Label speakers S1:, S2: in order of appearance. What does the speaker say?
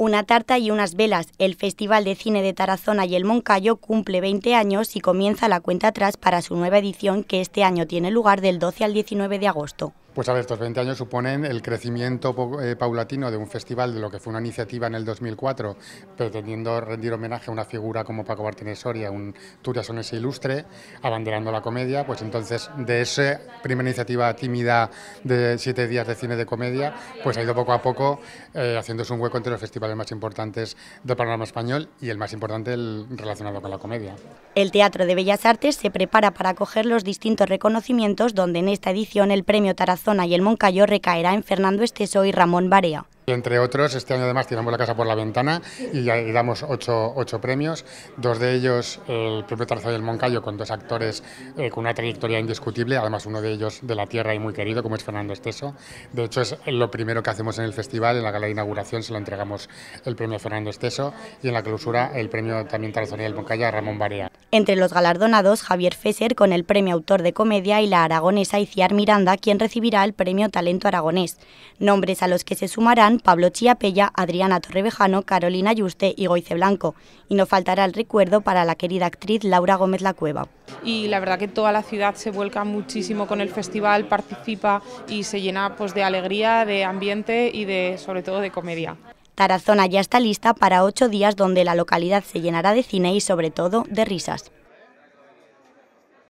S1: una tarta y unas velas. El Festival de Cine de Tarazona y el Moncayo cumple 20 años y comienza la cuenta atrás para su nueva edición que este año tiene lugar del 12 al 19 de agosto.
S2: Pues a ver, estos 20 años suponen el crecimiento eh, paulatino de un festival de lo que fue una iniciativa en el 2004, pretendiendo rendir homenaje a una figura como Paco Martínez Soria, un turiasonese ilustre, abanderando la comedia, pues entonces de esa primera iniciativa tímida de siete días de cine de comedia, pues ha ido poco a poco eh, haciéndose un hueco entre los festivales más importantes del panorama español y el más importante relacionado con la comedia.
S1: El Teatro de Bellas Artes se prepara para acoger los distintos reconocimientos donde en esta edición el premio Tarazón y el Moncayo recaerá en Fernando Esteso y Ramón Barea.
S2: Entre otros, este año además tiramos la casa por la ventana y damos ocho, premios, dos de ellos el propio y del Moncayo con dos actores eh, con una trayectoria indiscutible, además uno de ellos de la tierra y muy querido como es Fernando Esteso. De hecho es lo primero que hacemos en el festival, en la gala de inauguración se lo entregamos el premio Fernando Esteso y en la clausura el premio también y del Moncayo a Ramón Barea.
S1: Entre los galardonados, Javier Fesser con el premio Autor de Comedia y la aragonesa Iciar Miranda, quien recibirá el premio Talento Aragonés. Nombres a los que se sumarán Pablo Chiapella, Adriana Torrevejano, Carolina Yuste y Goice Blanco. Y no faltará el recuerdo para la querida actriz Laura Gómez La Cueva.
S3: Y la verdad que toda la ciudad se vuelca muchísimo con el festival, participa y se llena pues, de alegría, de ambiente y de, sobre todo de comedia.
S1: Tarazona ya está lista para ocho días donde la localidad se llenará de cine y sobre todo de risas.